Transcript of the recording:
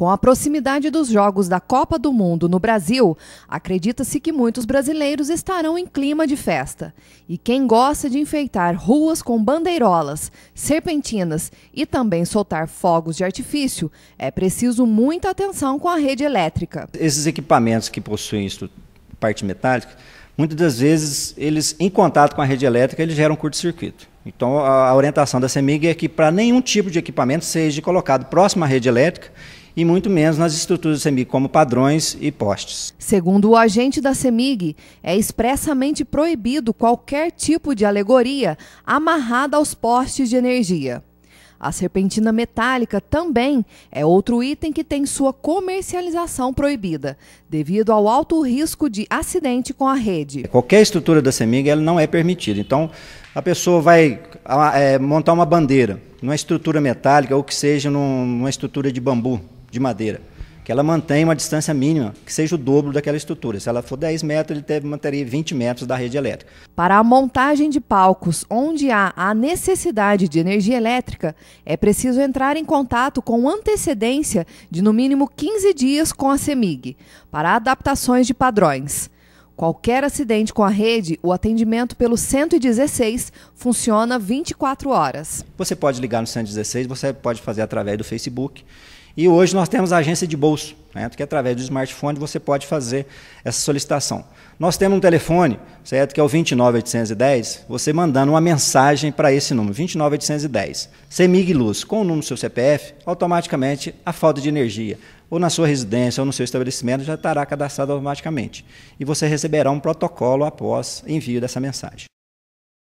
Com a proximidade dos jogos da Copa do Mundo no Brasil, acredita-se que muitos brasileiros estarão em clima de festa. E quem gosta de enfeitar ruas com bandeirolas, serpentinas e também soltar fogos de artifício, é preciso muita atenção com a rede elétrica. Esses equipamentos que possuem parte metálica, muitas das vezes eles em contato com a rede elétrica eles geram curto-circuito. Então a orientação da CEMIG é que para nenhum tipo de equipamento seja colocado próximo à rede elétrica e muito menos nas estruturas do CEMIG, como padrões e postes. Segundo o agente da CEMIG, é expressamente proibido qualquer tipo de alegoria amarrada aos postes de energia. A serpentina metálica também é outro item que tem sua comercialização proibida, devido ao alto risco de acidente com a rede. Qualquer estrutura da CEMIG ela não é permitida. Então, a pessoa vai ah, é, montar uma bandeira numa estrutura metálica ou que seja numa estrutura de bambu, de madeira, que ela mantenha uma distância mínima que seja o dobro daquela estrutura. Se ela for 10 metros, ele deve manter 20 metros da rede elétrica. Para a montagem de palcos onde há a necessidade de energia elétrica, é preciso entrar em contato com antecedência de no mínimo 15 dias com a CEMIG, para adaptações de padrões. Qualquer acidente com a rede, o atendimento pelo 116 funciona 24 horas. Você pode ligar no 116, você pode fazer através do Facebook e hoje nós temos a agência de bolso, né, que através do smartphone você pode fazer essa solicitação. Nós temos um telefone, certo, que é o 29810, você mandando uma mensagem para esse número, 29810. CEMIG Luz, com o número do seu CPF, automaticamente a falta de energia, ou na sua residência, ou no seu estabelecimento, já estará cadastrado automaticamente. E você receberá um protocolo após envio dessa mensagem.